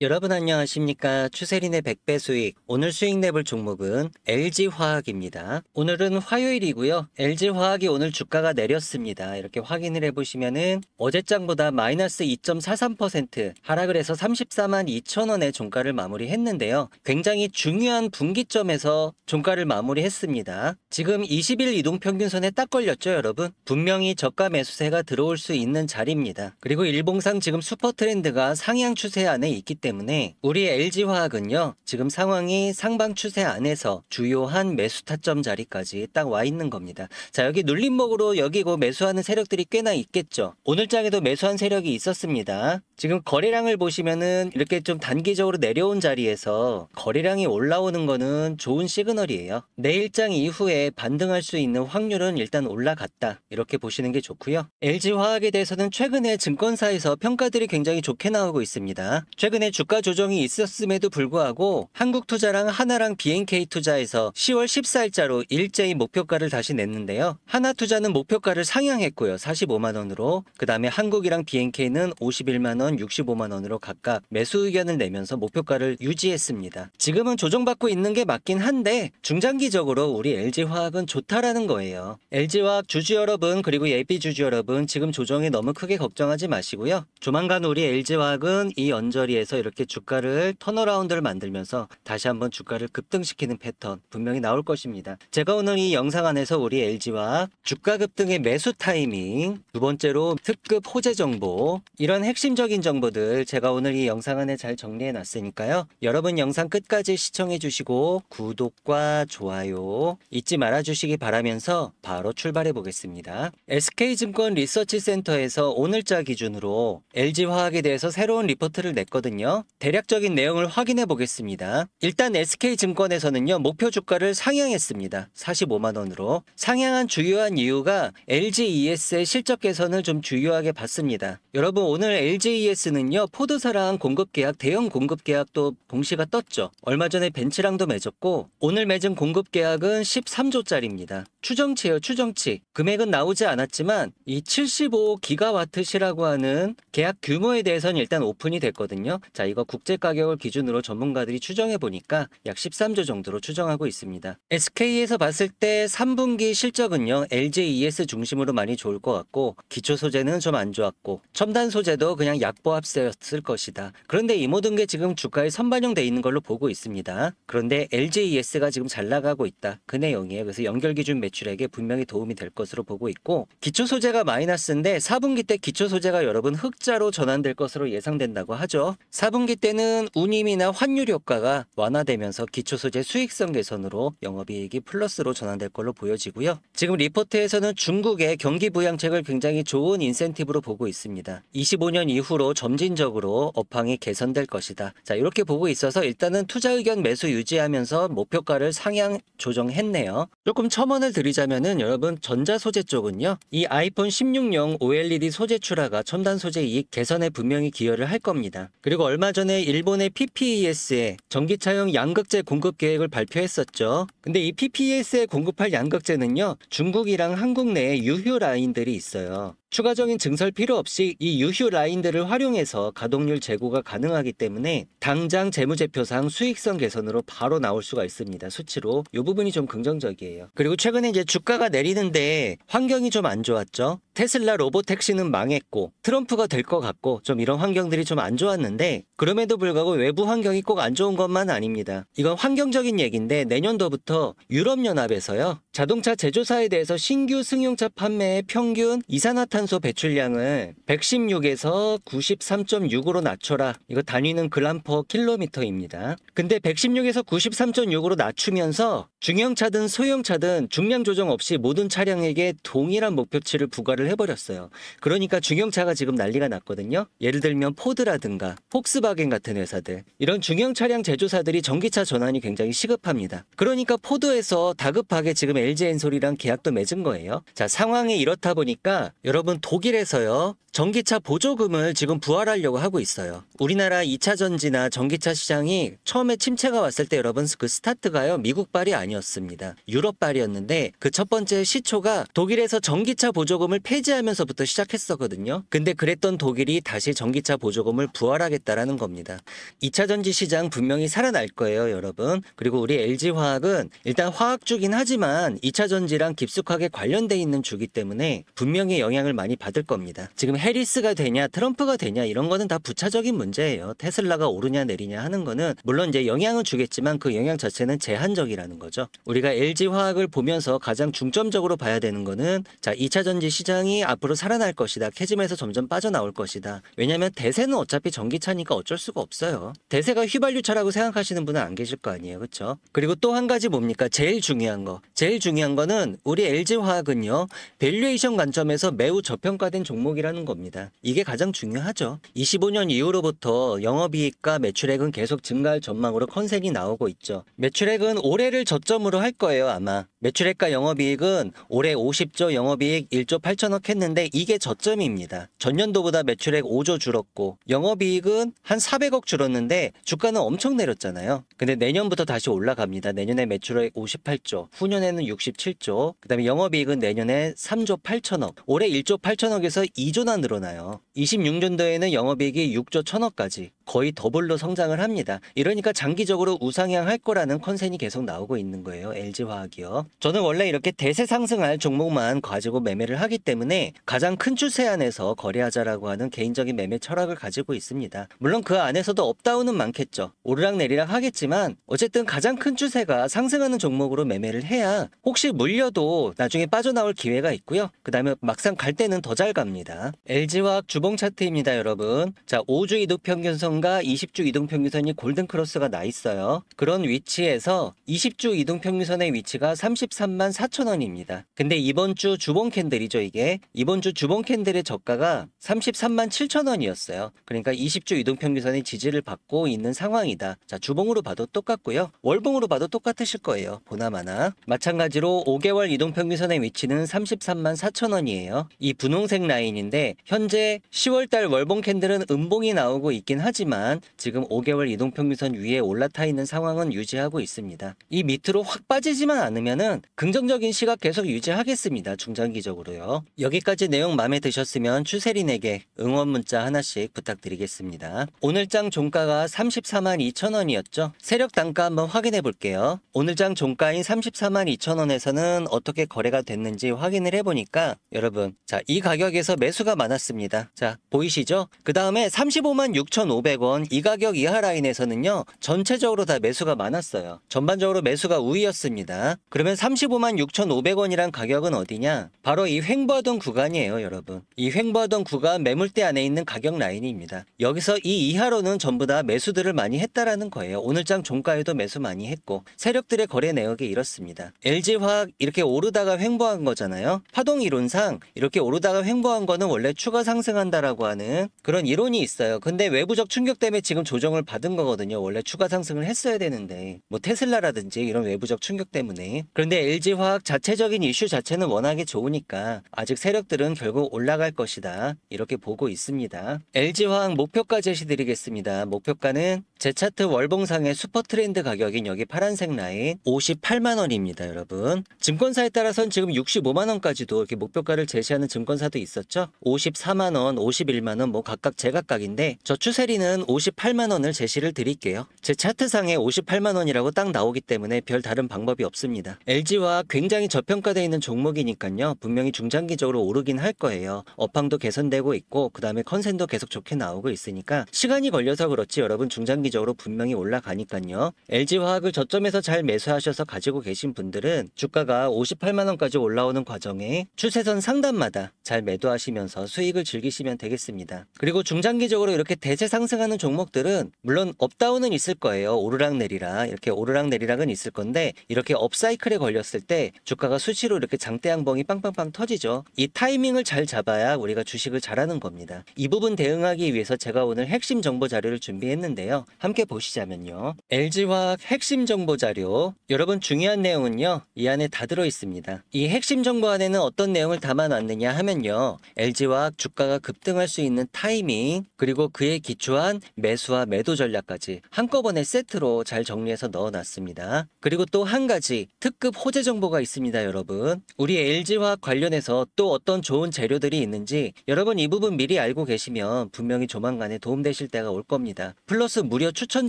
여러분 안녕하십니까 추세린의 100배 수익 오늘 수익 내볼 종목은 LG화학입니다 오늘은 화요일이고요 LG화학이 오늘 주가가 내렸습니다 이렇게 확인을 해보시면은 어제장보다 마이너스 2.43% 하락을 해서 34만 2천원의 종가를 마무리했는데요 굉장히 중요한 분기점에서 종가를 마무리했습니다 지금 20일 이동평균선에 딱 걸렸죠 여러분 분명히 저가 매수세가 들어올 수 있는 자리입니다 그리고 일봉상 지금 슈퍼트렌드가 상향 추세 안에 있기 때문에 때문에 우리 LG화학은요 지금 상황이 상방 추세 안에서 주요한 매수 타점 자리까지 딱 와 있는 겁니다. 자 여기 눌림목으로 여기고 매수하는 세력들이 꽤나 있겠죠. 오늘장에도 매수한 세력이 있었습니다. 지금 거래량을 보시면은 이렇게 좀 단기적으로 내려온 자리에서 거래량이 올라오는 거는 좋은 시그널이에요. 내일장 이후에 반등할 수 있는 확률은 일단 올라갔다 이렇게 보시는 게 좋고요. LG화학에 대해서는 최근에 증권사에서 평가들이 굉장히 좋게 나오고 있습니다. 최근에 주가 조정이 있었음에도 불구하고 한국투자랑 하나랑 BNK투자에서 10월 14일자로 일제히 목표가를 다시 냈는데요. 하나투자는 목표가를 상향했고요. 45만원으로 그 다음에 한국이랑 BNK는 51만원, 65만원으로 각각 매수 의견을 내면서 목표가를 유지했습니다. 지금은 조정받고 있는 게 맞긴 한데 중장기적으로 우리 LG화학은 좋다라는 거예요. LG화학 주주 여러분 그리고 예비 주주 여러분 지금 조정에 너무 크게 걱정하지 마시고요. 조만간 우리 LG화학은 이 언저리에서 이렇게 이렇게 주가를 턴어라운드를 만들면서 다시 한번 주가를 급등시키는 패턴 분명히 나올 것입니다. 제가 오늘 이 영상 안에서 우리 LG와 주가 급등의 매수 타이밍, 두 번째로 특급 호재 정보, 이런 핵심적인 정보들 제가 오늘 이 영상 안에 잘 정리해 놨으니까요. 여러분 영상 끝까지 시청해 주시고 구독과 좋아요 잊지 말아 주시기 바라면서 바로 출발해 보겠습니다. SK증권 리서치 센터에서 오늘자 기준으로 LG화학에 대해서 새로운 리포트를 냈거든요. 대략적인 내용을 확인해 보겠습니다. 일단 SK증권에서는요. 목표 주가를 상향했습니다. 45만원으로. 상향한 주요한 이유가 LGES의 실적 개선을 좀 주요하게 봤습니다. 여러분 오늘 LGES는요. 포드사랑 공급계약, 대형 공급계약도 공시가 떴죠. 얼마 전에 벤츠랑도 맺었고 오늘 맺은 공급계약은 13조짜리입니다. 추정치예요. 추정치. 금액은 나오지 않았지만 이 75기가와트시라고 하는 계약 규모에 대해서는 일단 오픈이 됐거든요. 자 이거 국제 가격을 기준으로 전문가들이 추정해 보니까 약 13조 정도로 추정하고 있습니다. SK에서 봤을 때 3분기 실적은요. l j ES 중심으로 많이 좋을 것 같고 기초 소재는 좀 안 좋았고 첨단 소재도 그냥 약보 합세였을 것이다. 그런데 이 모든 게 지금 주가에 선반영돼 있는 걸로 보고 있습니다. 그런데 l j ES가 지금 잘 나가고 있다. 그 내용이에요. 그래서 연결 기준 매출액에 분명히 도움이 될 것으로 보고 있고 기초 소재가 마이너스인데 4분기 때 기초 소재가 여러분 흑자로 전환될 것으로 예상된다고 하죠. 4분기 때는 운임이나 환율 효과가 완화되면서 기초소재 수익성 개선으로 영업이익이 플러스로 전환될 걸로 보여지고요. 지금 리포트에서는 중국의 경기 부양책을 굉장히 좋은 인센티브로 보고 있습니다. 25년 이후로 점진적으로 업황이 개선될 것이다. 자 이렇게 보고 있어서 일단은 투자 의견 매수 유지하면서 목표가를 상향 조정했네요. 조금 첨언을 드리자면은 여러분 전자소재 쪽은요. 이 아이폰 16용 OLED 소재 출하가 첨단 소재 이익 개선에 분명히 기여를 할 겁니다. 그리고 얼마 얼마 전에 일본의 PPES에 전기차용 양극재 공급 계획을 발표했었죠. 근데 이 PPES에 공급할 양극재는요 중국이랑 한국 내에 유휴 라인들이 있어요. 추가적인 증설 필요 없이 이 유휴 라인들을 활용해서 가동률 재고가 가능하기 때문에 당장 재무제표상 수익성 개선으로 바로 나올 수가 있습니다. 수치로 이 부분이 좀 긍정적이에요. 그리고 최근에 이제 주가가 내리는데 환경이 좀 안 좋았죠. 테슬라 로보택시는 망했고 트럼프가 될 것 같고 좀 이런 환경들이 좀 안 좋았는데 그럼에도 불구하고 외부 환경이 꼭 안 좋은 것만 아닙니다. 이건 환경적인 얘기인데 내년도부터 유럽연합에서요 자동차 제조사에 대해서 신규 승용차 판매의 평균 이산화탄소 탄소 배출량을 116에서 93.6으로 낮춰라. 이거 단위는 글람 퍼 킬로미터입니다. 근데 116에서 93.6으로 낮추면서 중형차든 소형차든 중량 조정 없이 모든 차량에게 동일한 목표치를 부과를 해버렸어요. 그러니까 중형차가 지금 난리가 났거든요. 예를 들면 포드라든가 폭스바겐 같은 회사들 이런 중형 차량 제조사들이 전기차 전환이 굉장히 시급합니다. 그러니까 포드에서 다급하게 지금 LG 엔솔이랑 계약도 맺은 거예요. 자 상황이 이렇다 보니까 여러분 기업은 독일에서요. 전기차 보조금을 지금 부활하려고 하고 있어요. 우리나라 2차 전지나 전기차 시장이 처음에 침체가 왔을 때 여러분 그 스타트가요. 미국발이 아니었습니다. 유럽발이었는데 그 첫 번째 시초가 독일에서 전기차 보조금을 폐지하면서부터 시작했었거든요. 근데 그랬던 독일이 다시 전기차 보조금을 부활하겠다라는 겁니다. 2차 전지 시장 분명히 살아날 거예요, 여러분. 그리고 우리 LG화학은 일단 화학주긴 하지만 2차 전지랑 깊숙하게 관련돼 있는 주기 때문에 분명히 영향을 많이 받을 겁니다. 지금 해리스가 되냐 트럼프가 되냐 이런 거는 다 부차적인 문제예요. 테슬라가 오르냐 내리냐 하는 거는 물론 이제 영향은 주겠지만 그 영향 자체는 제한적이라는 거죠. 우리가 LG 화학을 보면서 가장 중점적으로 봐야 되는 거는 자 2차 전지 시장이 앞으로 살아날 것이다. 캐즘에서 점점 빠져나올 것이다. 왜냐하면 대세는 어차피 전기차니까 어쩔 수가 없어요. 대세가 휘발유차라고 생각하시는 분은 안 계실 거 아니에요, 그렇죠? 그리고 또 한 가지 뭡니까? 제일 중요한 거, 제일 중요한 거는 우리 LG 화학은요 밸류에이션 관점에서 매우 저평가된 종목이라는 겁니다. 이게 가장 중요하죠. 25년 이후로부터 영업이익과 매출액은 계속 증가할 전망으로 컨셉이 나오고 있죠. 매출액은 올해를 저점으로 할 거예요 아마. 매출액과 영업이익은 올해 50조 영업이익 1조 8천억 했는데 이게 저점입니다. 전년도보다 매출액 5조 줄었고 영업이익은 한 400억 줄었는데 주가는 엄청 내렸잖아요. 근데 내년부터 다시 올라갑니다. 내년에 매출액 58조, 후년에는 67조, 그 다음에 영업이익은 내년에 3조 8천억, 올해 1조 8천억에서 2조나 늘어나요. 26년도에는 영업이익이 6조 1천억까지, 거의 더블로 성장을 합니다. 이러니까 장기적으로 우상향할 거라는 컨센이 계속 나오고 있는 거예요. LG화학이요. 저는 원래 이렇게 대세 상승할 종목만 가지고 매매를 하기 때문에 가장 큰 추세 안에서 거래하자라고 하는 개인적인 매매 철학을 가지고 있습니다. 물론 그 안에서도 업다운은 많겠죠. 오르락내리락 하겠지만 어쨌든 가장 큰 추세가 상승하는 종목으로 매매를 해야 혹시 물려도 나중에 빠져나올 기회가 있고요. 그 다음에 막상 갈 때는 더 잘 갑니다. LG화학 주봉 차트입니다, 여러분. 자, 5주 이도평균성 고점 20주 이동평균선이 골든크로스가 나 있어요. 그런 위치에서 20주 이동평균선의 위치가 33만 4천원입니다. 근데 이번 주 주봉 캔들이죠 이게. 이번 주 주봉 캔들의 저가가 33만 7천원이었어요. 그러니까 20주 이동평균선의 지지를 받고 있는 상황이다. 자 주봉으로 봐도 똑같고요. 월봉으로 봐도 똑같으실 거예요. 보나마나. 마찬가지로 5개월 이동평균선의 위치는 33만 4천원이에요. 이 분홍색 라인인데 현재 10월달 월봉 캔들은 음봉이 나오고 있긴 하지만 하지만 지금 5개월 이동평균선 위에 올라타 있는 상황은 유지하고 있습니다. 이 밑으로 확 빠지지만 않으면 긍정적인 시각 계속 유지하겠습니다. 중장기적으로요. 여기까지 내용 마음에 드셨으면 추세린에게 응원 문자 하나씩 부탁드리겠습니다. 오늘장 종가가 34만 2천원이었죠? 세력 단가 한번 확인해 볼게요. 오늘장 종가인 34만 2천원에서는 어떻게 거래가 됐는지 확인을 해보니까 여러분 자이 가격에서 매수가 많았습니다. 자 보이시죠? 그 다음에 35만 6,500원 3,400원 이 가격 이하 라인에서는요 전체적으로 다 매수가 많았어요. 전반적으로 매수가 우위였습니다. 그러면 35만 6,500원이란 가격은 어디냐? 바로 이 횡보하던 구간이에요 여러분. 이 횡보하던 구간 매물대 안에 있는 가격 라인입니다. 여기서 이 이하로는 전부 다 매수들을 많이 했다라는 거예요. 오늘장 종가에도 매수 많이 했고 세력들의 거래 내역이 이렇습니다. LG화학 이렇게 오르다가 횡보한 거잖아요. 파동 이론상 이렇게 오르다가 횡보한 거는 원래 추가 상승한다라고 하는 그런 이론이 있어요. 근데 외부적 충격 충격 때문에 지금 조정을 받은 거거든요. 원래 추가 상승을 했어야 되는데 뭐 테슬라라든지 이런 외부적 충격 때문에 그런데 LG화학 자체적인 이슈 자체는 워낙에 좋으니까 아직 세력들은 결국 올라갈 것이다 이렇게 보고 있습니다. LG화학 목표가 제시드리겠습니다. 목표가는 제 차트 월봉상의 슈퍼트렌드 가격인 여기 파란색 라인 58만원입니다 여러분 증권사에 따라선 지금 65만원까지도 이렇게 목표가를 제시하는 증권사도 있었죠 54만원 51만원 뭐 각각 제각각인데 저 추세리는 차트는 58만 원을 제시를 드릴게요. 제 차트상에 58만 원이라고 딱 나오기 때문에 별 다른 방법이 없습니다. LG와 굉장히 저평가되어 있는 종목이니까요. 분명히 중장기적으로 오르긴 할 거예요. 업황도 개선되고 있고 그다음에 컨센도 계속 좋게 나오고 있으니까 시간이 걸려서 그렇지 여러분 중장기적으로 분명히 올라가니까요. LG화학을 저점에서 잘 매수하셔서 가지고 계신 분들은 주가가 58만 원까지 올라오는 과정에 추세선 상단마다 잘 매도하시면서 수익을 즐기시면 되겠습니다. 그리고 중장기적으로 이렇게 대세 상승 상승하는 종목들은 물론 업다운은 있을 거예요. 오르락내리락 이렇게 오르락내리락은 있을 건데 이렇게 업사이클에 걸렸을 때 주가가 수시로 이렇게 장대양봉이 빵빵빵 터지죠. 이 타이밍을 잘 잡아야 우리가 주식을 잘하는 겁니다. 이 부분 대응하기 위해서 제가 오늘 핵심 정보 자료를 준비했는데요. 함께 보시자면요. LG화학 핵심 정보 자료 여러분 중요한 내용은요. 이 안에 다 들어 있습니다. 이 핵심 정보 안에는 어떤 내용을 담아놨느냐 하면요. LG화학 주가가 급등할 수 있는 타이밍 그리고 그에 기초한 또한 매수와 매도 전략까지 한꺼번에 세트로 잘 정리해서 넣어놨습니다. 그리고 또 한 가지 특급 호재 정보가 있습니다 여러분. 우리 LG화학 관련해서 또 어떤 좋은 재료들이 있는지 여러분 이 부분 미리 알고 계시면 분명히 조만간에 도움되실 때가 올 겁니다. 플러스 무료 추천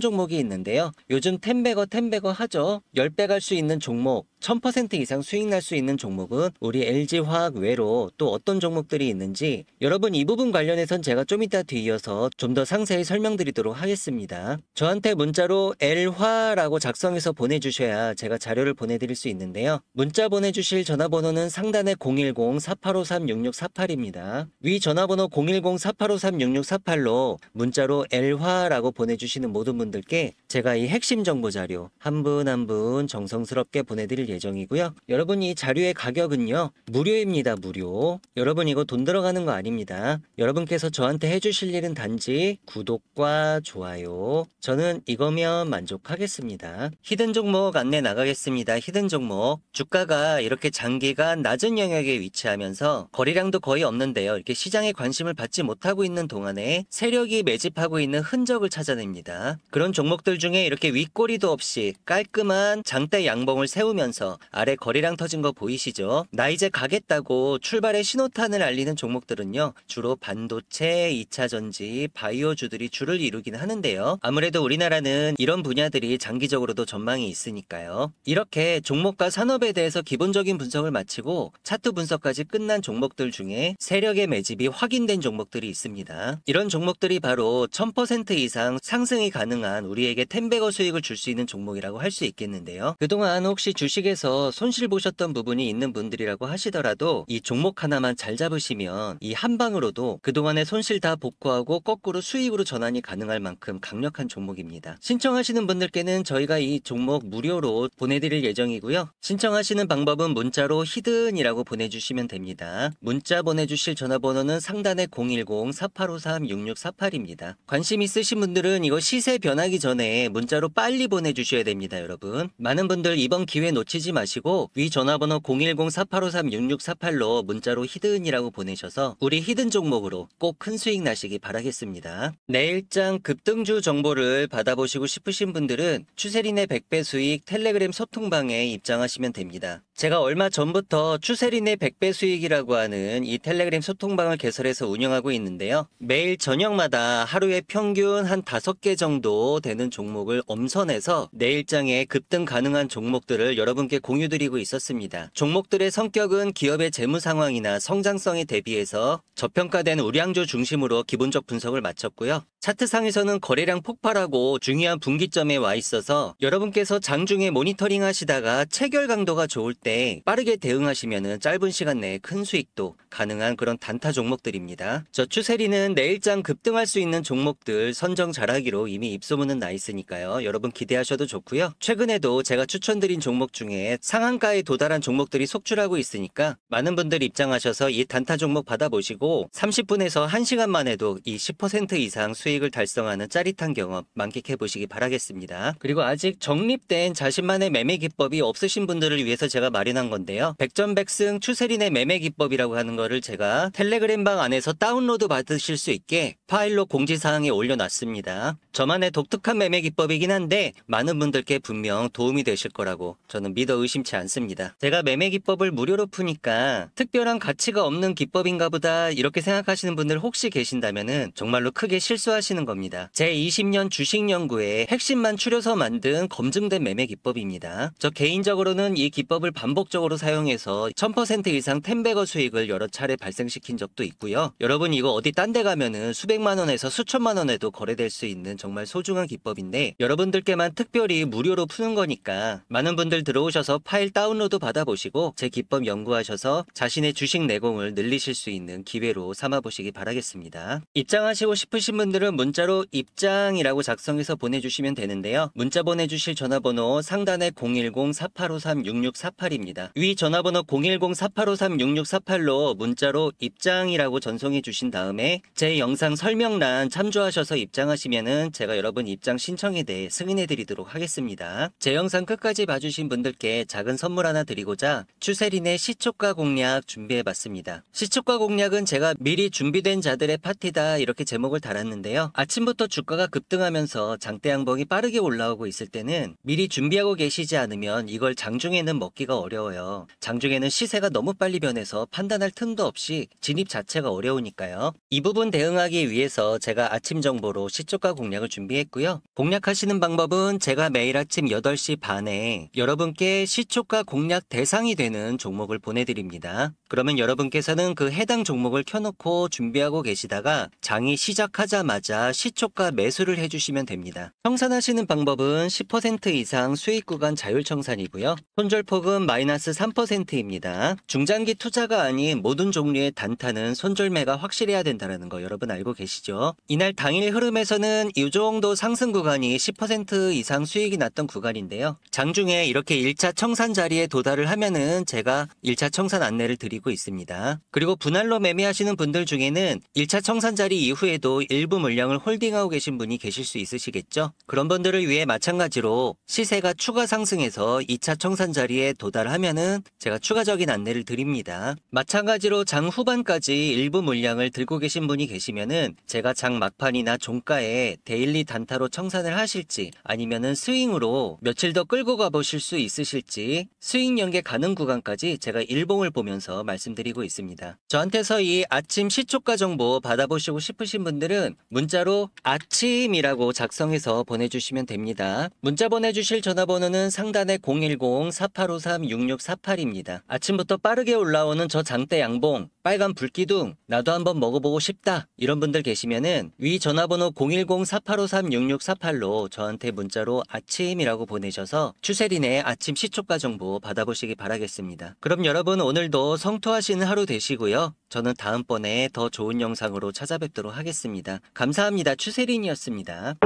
종목이 있는데요. 요즘 텐베거 텐베거 하죠. 10배 갈 수 있는 종목 1000% 이상 수익 날 수 있는 종목은 우리 LG화학 외로 또 어떤 종목들이 있는지 여러분 이 부분 관련해선 제가 좀 이따 뒤이어서 좀 더 상세히 설명드리도록 하겠습니다. 저한테 문자로 L화라고 작성해서 보내주셔야 제가 자료를 보내드릴 수 있는데요. 문자 보내주실 전화번호는 상단에 010-4853-6648입니다. 위 전화번호 010-4853-6648로 문자로 L화라고 보내주시는 모든 분들께 제가 이 핵심 정보 자료 한 분 한 분 정성스럽게 보내드릴 예정이고요. 여러분 이 자료의 가격은요. 무료입니다. 무료. 여러분 이거 돈 들어가는 거 아닙니다. 여러분께서 저한테 해주실 일은 단지 구독과 좋아요. 저는 이거면 만족하겠습니다. 히든 종목 안내 나가겠습니다. 히든 종목. 주가가 이렇게 장기간 낮은 영역에 위치하면서 거래량도 거의 없는데요. 이렇게 시장에 관심을 받지 못하고 있는 동안에 세력이 매집하고 있는 흔적을 찾아냅니다. 그런 종목들 중에 이렇게 윗꼬리도 없이 깔끔한 장대 양봉을 세우면서 보면서 아래 거리랑 터진 거 보이시죠? 나 이제 가겠다고 출발의 신호탄을 알리는 종목들은요. 주로 반도체, 2차전지, 바이오주들이 주를 이루긴 하는데요. 아무래도 우리나라는 이런 분야들이 장기적으로도 전망이 있으니까요. 이렇게 종목과 산업에 대해서 기본적인 분석을 마치고 차트 분석까지 끝난 종목들 중에 세력의 매집이 확인된 종목들이 있습니다. 이런 종목들이 바로 1000% 이상 상승이 가능한 우리에게 텐베거 수익을 줄 수 있는 종목이라고 할 수 있겠는데요. 그동안 혹시 주식에 종목에서 손실 보셨던 부분이 있는 분들이라고 하시더라도 이 종목 하나만 잘 잡으시면 이 한 방으로도 그동안의 손실 다 복구하고 거꾸로 수익으로 전환이 가능할 만큼 강력한 종목입니다. 신청하시는 분들께는 저희가 이 종목 무료로 보내드릴 예정이고요. 신청하시는 방법은 문자로 히든이라고 보내주시면 됩니다. 문자 보내주실 전화번호는 상단에 010-4853-6648입니다. 관심 있으신 분들은 이거 시세 변하기 전에 문자로 빨리 보내주셔야 됩니다, 여러분. 많은 분들 이번 기회 놓치지 놓치지 마시고 위 전화번호 010-4853-6648로 문자로 히든이라고 보내셔서 우리 히든 종목으로 꼭 큰 수익 나시기 바라겠습니다. 내일장 네, 급등주 정보를 받아보시고 싶으신 분들은 추세린의 100배 수익 텔레그램 소통방에 입장하시면 됩니다. 제가 얼마 전부터 추세린의 100배 수익이라고 하는 이 텔레그램 소통방을 개설해서 운영하고 있는데요. 매일 저녁마다 하루에 평균 한 5개 정도 되는 종목을 엄선해서 내일장에 급등 가능한 종목들을 여러분께 공유드리고 있었습니다. 종목들의 성격은 기업의 재무 상황이나 성장성에 대비해서 저평가된 우량주 중심으로 기본적 분석을 마쳤고요. 차트상에서는 거래량 폭발하고 중요한 분기점에 와 있어서 여러분께서 장중에 모니터링 하시다가 체결 강도가 좋을 때 빠르게 대응하시면 짧은 시간 내에 큰 수익도 가능한 그런 단타 종목들입니다. 저 추세리는 내일장 급등할 수 있는 종목들 선정 잘하기로 이미 입소문은 나 있으니까요. 여러분 기대하셔도 좋고요. 최근에도 제가 추천드린 종목 중에 상한가에 도달한 종목들이 속출하고 있으니까 많은 분들 입장하셔서 이 단타 종목 받아보시고 30분에서 1시간 만해도이 10% 이상 수익 수익을 달성하는 짜릿한 경험 만끽해 보시기 바라겠습니다. 그리고 아직 정립된 자신만의 매매 기법이 없으신 분들을 위해서 제가 마련한 건데요. 백전백승 추세린의 매매 기법이라고 하는 거를 제가 텔레그램방 안에서 다운로드 받으실 수 있게 파일로 공지사항에 올려놨습니다. 저만의 독특한 매매 기법이긴 한데 많은 분들께 분명 도움이 되실 거라고 저는 믿어 의심치 않습니다. 제가 매매 기법을 무료로 푸니까 특별한 가치가 없는 기법인가 보다 이렇게 생각하시는 분들 혹시 계신다면 정말로 크게 실수하 하시는 겁니다. 제20년 주식연구의 핵심만 추려서 만든 검증된 매매 기법입니다. 저 개인적으로는 이 기법을 반복적으로 사용해서 1000% 이상 텐베거 수익을 여러 차례 발생시킨 적도 있고요. 여러분 이거 어디 딴 데 가면은 수백만 원에서 수천만 원에도 거래될 수 있는 정말 소중한 기법인데 여러분들께만 특별히 무료로 푸는 거니까 많은 분들 들어오셔서 파일 다운로드 받아보시고 제 기법 연구하셔서 자신의 주식 내공을 늘리실 수 있는 기회로 삼아보시기 바라겠습니다. 입장하시고 싶으신 분들은 분들은 문자로 입장이라고 작성해서 보내주시면 되는데요. 문자 보내주실 전화번호 상단에 010-4853-6648입니다. 위 전화번호 010-4853-6648로 문자로 입장이라고 전송해 주신 다음에 제 영상 설명란 참조하셔서 입장하시면은 제가 여러분 입장 신청에 대해 승인해 드리도록 하겠습니다. 제 영상 끝까지 봐주신 분들께 작은 선물 하나 드리고자 추세린의 시초가 공략 준비해 봤습니다. 시초가 공략은 제가 미리 준비된 자들의 파티다 이렇게 제목을 달았는데요. 있는데요. 아침부터 주가가 급등하면서 장대 양봉이 빠르게 올라오고 있을 때는 미리 준비하고 계시지 않으면 이걸 장중에는 먹기가 어려워요. 장중에는 시세가 너무 빨리 변해서 판단할 틈도 없이 진입 자체가 어려우니까요. 이 부분 대응하기 위해서 제가 아침 정보로 시초가 공략을 준비했고요. 공략하시는 방법은 제가 매일 아침 8시 반에 여러분께 시초가 공략 대상이 되는 종목을 보내드립니다. 그러면 여러분께서는 그 해당 종목을 켜놓고 준비하고 계시다가 장이 시작하자마자 날짜, 시초가 매수를 해주시면 됩니다. 청산하시는 방법은 10% 이상 수익 구간 자율 청산이고요. 손절폭은 마이너스 3%입니다. 중장기 투자가 아닌 모든 종류의 단타는 손절매가 확실해야 된다는 거 여러분 알고 계시죠? 이날 당일 흐름에서는 이 정도 상승 구간이 10% 이상 수익이 났던 구간인데요. 장중에 이렇게 1차 청산 자리에 도달을 하면은 제가 1차 청산 안내를 드리고 있습니다. 그리고 분할로 매매하시는 분들 중에는 1차 청산 자리 이후에도 일부 물량 물량을 홀딩하고 계신 분이 계실 수 있으시겠죠? 그런 분들을 위해 마찬가지로 시세가 추가 상승해서 2차 청산 자리에 도달하면은 제가 추가적인 안내를 드립니다. 마찬가지로 장 후반까지 일부 물량을 들고 계신 분이 계시면은 제가 장 막판이나 종가에 데일리 단타로 청산을 하실지 아니면은 스윙으로 며칠 더 끌고 가보실 수 있으실지 스윙 연계 가능 구간까지 제가 일봉을 보면서 말씀드리고 있습니다. 저한테서 이 아침 시초가 정보 받아보시고 싶으신 분들은 문 문자로 아침이라고 작성해서 보내주시면 됩니다. 문자 보내주실 전화번호는 상단에 010-4853-6648입니다. 아침부터 빠르게 올라오는 저 장대 양봉, 빨간 불기둥, 나도 한번 먹어보고 싶다 이런 분들 계시면은 위 전화번호 010-4853-6648로 저한테 문자로 아침이라고 보내셔서 추세린의 아침 시초가 정보 받아보시기 바라겠습니다. 그럼 여러분 오늘도 성토하시는 하루 되시고요. 저는 다음번에 더 좋은 영상으로 찾아뵙도록 하겠습니다. 감사합니다. 감사합니다. 추세린이었습니다.